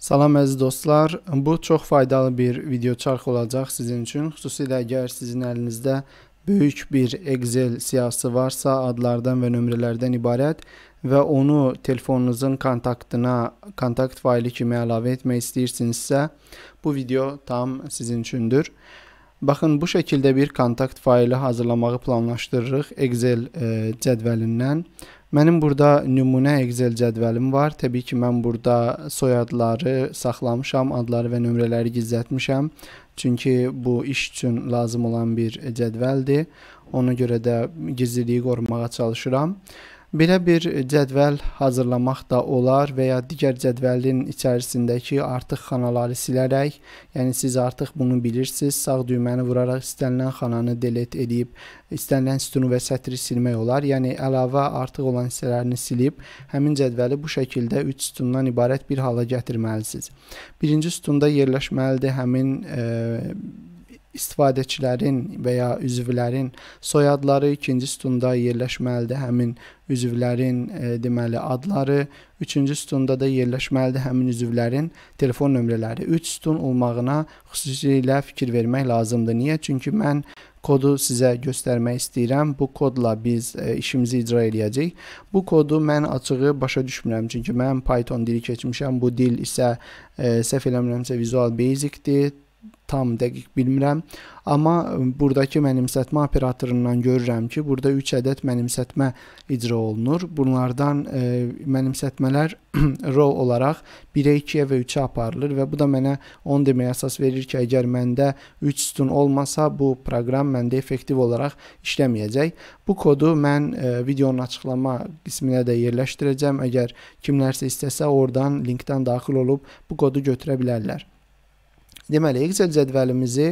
Salam əziz dostlar. Bu çox faydalı bir video çarx olacaq sizin üçün. Xüsusilə əgər sizin əlinizdə böyük bir Excel siyahısı varsa, adlardan və nömrələrdən ibarət və onu telefonunuzun kontaktına, kontakt fayli kimi əlavə etmək istəyirsinizsə, bu video tam sizin üçündür. Baxın, bu şəkildə bir kontakt fayli hazırlamağı planlaşdırırıq Excel e, cədvəlindən Mənim burada nümunə Excel cədvəlim var. Təbii ki, mən burada soyadları saxlamışam, adları və nömrələri gizlətmişəm. Çünki bu iş üçün lazım olan bir cədvəldir. Ona görə də gizliliyi qorumağa çalışıram. Belə bir cədvəl hazırlamaq da olar və ya digər cədvəlin içərisindəki artıq xanaları silərək, yəni siz artıq bunu bilirsiniz, sağ düyməni vuraraq istənilən xananı delete edib, istənilən sütunu və sətri silmək olar. Yəni əlavə artıq olan hissələrini silib, həmin cədvəli bu şəkildə 3 sütundan ibarət bir hala gətirməlisiniz. Birinci sütunda yerləşməlidir həmin e, istifadəçilərin və ya üzvlərin soyadları ikinci sütunda yerləşməlidir həmin üzvlərin e, deməli adları, üçüncü sütunda da yerləşməlidir həmin üzvlərin telefon nömrələri. 3 sütun olmağına xüsusilə fikir vermək lazımdır. Niyə? Çünki mən kodu sizə göstərmək istəyirəm. Bu kodla biz e, işimizi icra eləyəcəyik. Bu kodu mən açığı başa düşmürəm, çünki mən Python dili keçmişəm. Bu dil isə e, səhv eləmirəmsə Visual Basic-dir tam dəqiq bilmirəm, amma burdakı mənimsətmə operatorundan görürəm ki, burada 3 ədəd mənimsətmə icra olunur. Bunlardan e, mənimsətmələr row olaraq 1-ə, 2-yə və 3-ə aparılır və bu da mənə 10 deməyə əsas verir ki, əgər məndə 3 sütun olmasa, bu proqram məndə effektiv olaraq işləməyəcək. Bu kodu mən e, videonun açıqlama qisminə də yerləşdirəcəm. Əgər kimlərsə istəsə, oradan linkdən daxil olub bu kodu götürə bilərlər. Deməli, Excel cədvəlimizi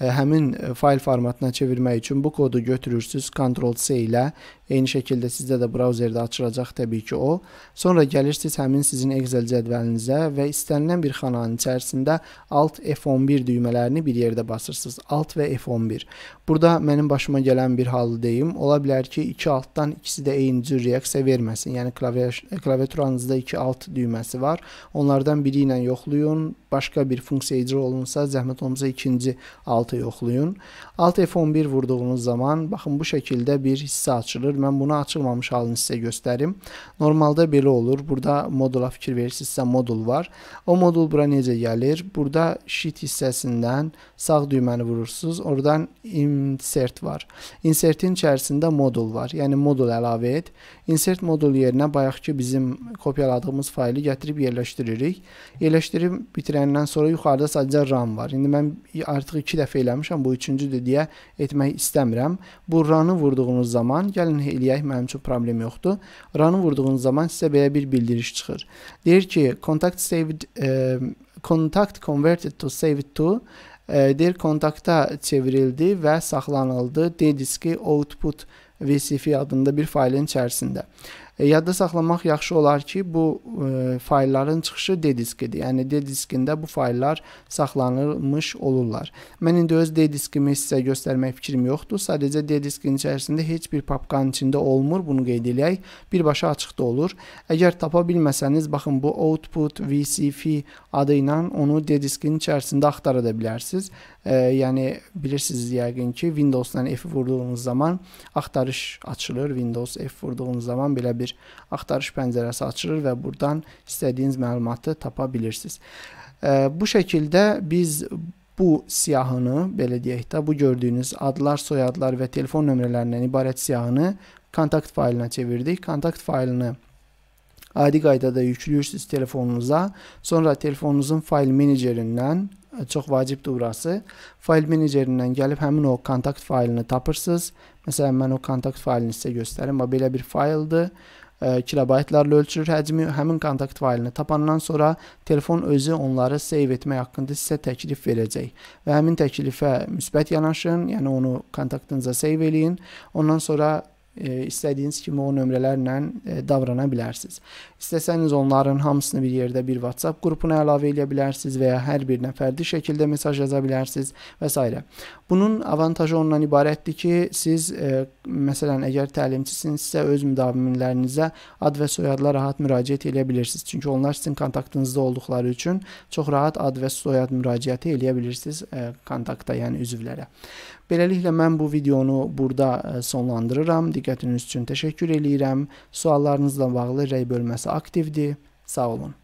E, həmin e, fayl formatına çevirmək üçün bu kodu götürürsüz Ctrl C ilə eyni şəkildə sizdə də brauzerdə açılacaq təbii ki o. Sonra gəlirsiniz həmin sizin Excel cədvəlinizə və istənilən bir xananın içərisində Alt F11 düymələrini bir yerdə basırsınız. Alt və F11. Burada mənim başıma gələn bir halı deyim. Ola bilər ki, iki altdan ikisi də eyni cür reaksiya verməsin. Yəni klavya klaviaturanızda iki alt düyməsi var. Onlardan biri ilə yoxlayın. Başqa bir funksiya icra olunsa, zəhmət olmasa ikinci alt hissatı yoxlayın. Alt F11 vurduğunuz zaman baxın bu şəkildə bir hissə açılır. Mən bunu açılmamış halını sizə göstərim. Normalda belə olur. Burada modula fikir verirsinizsə modul var. O modul bura necə gəlir? Burada sheet hissəsindən sağ düyməni vurursunuz. Oradan insert var. Insertin içərisində modul var. Yəni modul əlavə et. Insert modul yerinə bayaqki bizim kopyaladığımız faylı gətirib yerləşdiririk. Yerləşdirib bitirəndən sonra yuxarıda sadəcə RAM var. İndi mən artıq 2 dəfə eləmişəm, bu üçüncüdür deyə etmək istəmirəm. Bu ranı vurduğunuz zaman, gəlin eləyək, mənim üçün problem yoxdur. Ranı vurduğunuz zaman sizə belə bir bildiriş çıxır. Deyir ki, contact saved e, contact converted to saved to e, deyir kontakta çevrildi və saxlanıldı D diski output VCF adında bir faylin içərisində. E, yadda saxlamaq yaxşı olar ki, bu e, faylların çıxışı D-diskidir. Yəni D-diskində bu fayllar saxlanılmış olurlar. Mən indi öz D-diskimi sizə göstərmək fikrim yoxdur. Sadəcə D-diskin içərisində heç bir papkanın içində olmur, bunu qeyd eləyək. Birbaşa açıqda olur. Əgər tapa bilməsəniz, baxın bu output VCF adı ilə onu D-diskin içərisində axtara da bilərsiniz. E, yəni bilirsiniz yəqin ki, Windows-dan F vurduğunuz zaman axtarış açılır. Windows F vurduğunuz zaman belə bir bir axtarış pəncərəsi açılır və buradan istədiyiniz məlumatı tapa bilirsiniz. Bu şəkildə biz bu siyahını, belə deyək də, bu gördüyünüz adlar, soyadlar və telefon nömrələrindən ibarət siyahını kontakt faylinə çevirdik. Kontakt faylını adi qaydada yüklüyürsünüz telefonunuza, sonra telefonunuzun fayl menecerindən çox vacibdir burası. Fayl menecerindən gəlib həmin o kontakt faylını tapırsınız Məsələn, mən o kontakt faylını sizə göstərim. Bax belə bir fayldır. E, kilobaytlarla ölçülür həcmi. Həmin kontakt faylını tapandan sonra telefon özü onları save etmək haqqında sizə təklif verəcək. Və həmin təklifə müsbət yanaşın, yəni onu kontaktınıza save eləyin. Ondan sonra e, istədiyiniz kimi o nömrələrlə e, davrana bilərsiniz. İstəsəniz onların hamısını bir yerdə bir WhatsApp qrupuna əlavə edə bilərsiniz və ya hər birinə fərdi şəkildə mesaj yaza bilərsiniz və s. Bunun avantajı ondan ibarətdir ki, siz e, məsələn əgər təlimçisinizsə öz müdaviminlərinizə ad və soyadla rahat müraciət edə bilirsiniz. Çünki onlar sizin kontaktınızda olduqları üçün çox rahat ad və soyad müraciəti edə bilirsiniz e, kontakta, yəni üzvlərə. Beləliklə mən bu videonu burada e, sonlandırıram diqqətiniz üçün təşəkkür eləyirəm. Suallarınızla bağlı rəy bölməsi aktivdir. Sağ olun.